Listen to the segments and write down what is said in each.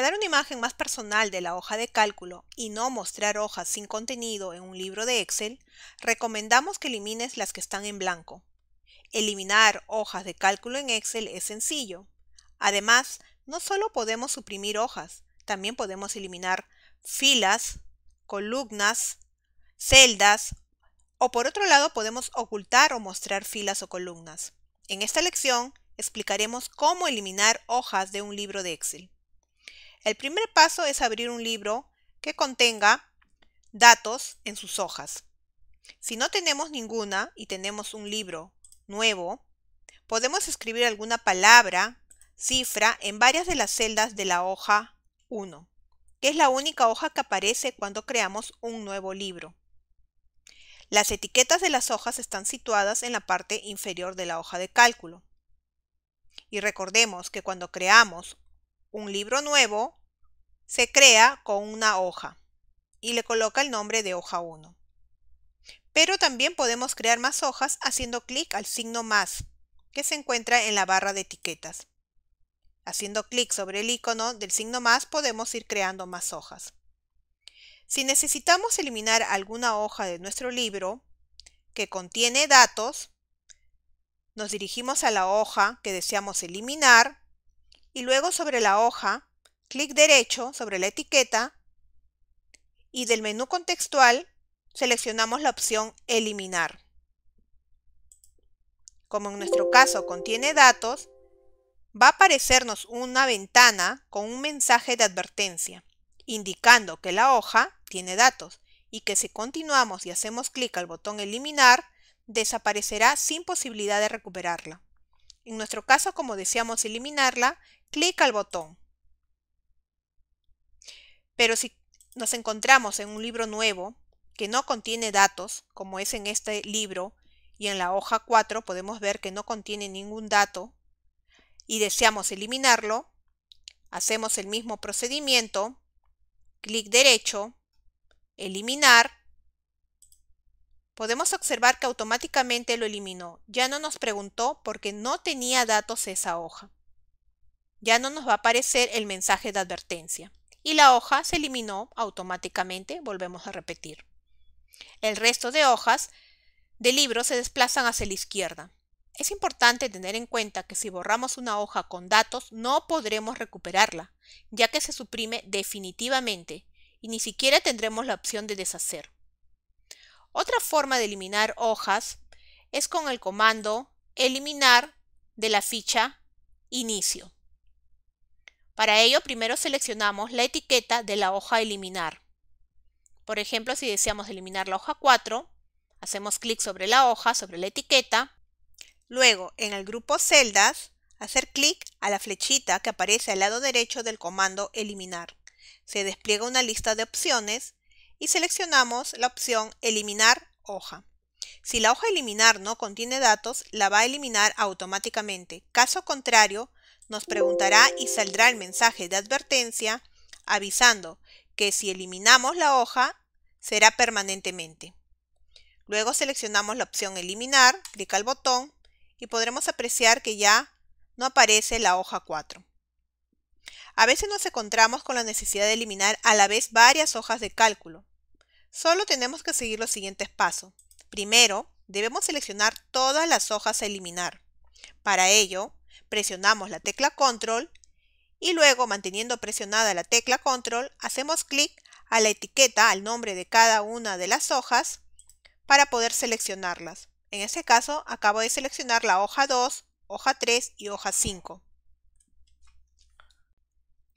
Para dar una imagen más personal de la hoja de cálculo y no mostrar hojas sin contenido en un libro de Excel, recomendamos que elimines las que están en blanco. Eliminar hojas de cálculo en Excel es sencillo. Además, no solo podemos suprimir hojas, también podemos eliminar filas, columnas, celdas o por otro lado podemos ocultar o mostrar filas o columnas. En esta lección explicaremos cómo eliminar hojas de un libro de Excel. El primer paso es abrir un libro que contenga datos en sus hojas. Si no tenemos ninguna y tenemos un libro nuevo, podemos escribir alguna palabra, cifra, en varias de las celdas de la hoja 1, que es la única hoja que aparece cuando creamos un nuevo libro. Las etiquetas de las hojas están situadas en la parte inferior de la hoja de cálculo. Y recordemos que cuando creamos un libro nuevo, se crea con una hoja y le coloca el nombre de hoja 1. Pero también podemos crear más hojas haciendo clic al signo más que se encuentra en la barra de etiquetas. Haciendo clic sobre el icono del signo más podemos ir creando más hojas. Si necesitamos eliminar alguna hoja de nuestro libro que contiene datos, nos dirigimos a la hoja que deseamos eliminar y luego sobre la hoja clic derecho sobre la etiqueta y del menú contextual seleccionamos la opción Eliminar. Como en nuestro caso contiene datos, va a aparecernos una ventana con un mensaje de advertencia, indicando que la hoja tiene datos y que si continuamos y hacemos clic al botón Eliminar, desaparecerá sin posibilidad de recuperarla. En nuestro caso, como deseamos eliminarla, clic al botón pero si nos encontramos en un libro nuevo que no contiene datos, como es en este libro, y en la hoja 4 podemos ver que no contiene ningún dato, y deseamos eliminarlo, hacemos el mismo procedimiento, clic derecho, eliminar, podemos observar que automáticamente lo eliminó. Ya no nos preguntó porque no tenía datos esa hoja. Ya no nos va a aparecer el mensaje de advertencia y la hoja se eliminó automáticamente, volvemos a repetir. El resto de hojas de libro se desplazan hacia la izquierda. Es importante tener en cuenta que si borramos una hoja con datos no podremos recuperarla, ya que se suprime definitivamente y ni siquiera tendremos la opción de deshacer. Otra forma de eliminar hojas es con el comando eliminar de la ficha inicio. Para ello, primero seleccionamos la etiqueta de la hoja eliminar. Por ejemplo, si deseamos eliminar la hoja 4, hacemos clic sobre la hoja, sobre la etiqueta. Luego, en el grupo celdas, hacer clic a la flechita que aparece al lado derecho del comando eliminar. Se despliega una lista de opciones y seleccionamos la opción eliminar hoja. Si la hoja eliminar no contiene datos, la va a eliminar automáticamente. Caso contrario, nos preguntará y saldrá el mensaje de advertencia avisando que si eliminamos la hoja será permanentemente. Luego seleccionamos la opción eliminar, clic al botón y podremos apreciar que ya no aparece la hoja 4. A veces nos encontramos con la necesidad de eliminar a la vez varias hojas de cálculo. Solo tenemos que seguir los siguientes pasos. Primero, debemos seleccionar todas las hojas a eliminar. Para ello, presionamos la tecla control y luego manteniendo presionada la tecla control hacemos clic a la etiqueta al nombre de cada una de las hojas para poder seleccionarlas. En este caso acabo de seleccionar la hoja 2, hoja 3 y hoja 5.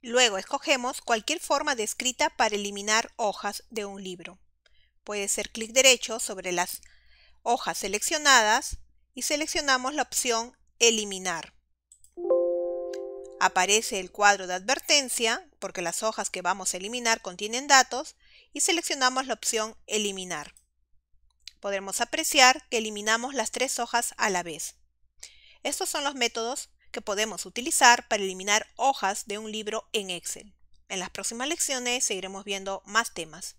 Luego escogemos cualquier forma de escrita para eliminar hojas de un libro. Puede ser clic derecho sobre las hojas seleccionadas y seleccionamos la opción Eliminar. Aparece el cuadro de advertencia, porque las hojas que vamos a eliminar contienen datos, y seleccionamos la opción Eliminar. Podremos apreciar que eliminamos las tres hojas a la vez. Estos son los métodos que podemos utilizar para eliminar hojas de un libro en Excel. En las próximas lecciones seguiremos viendo más temas.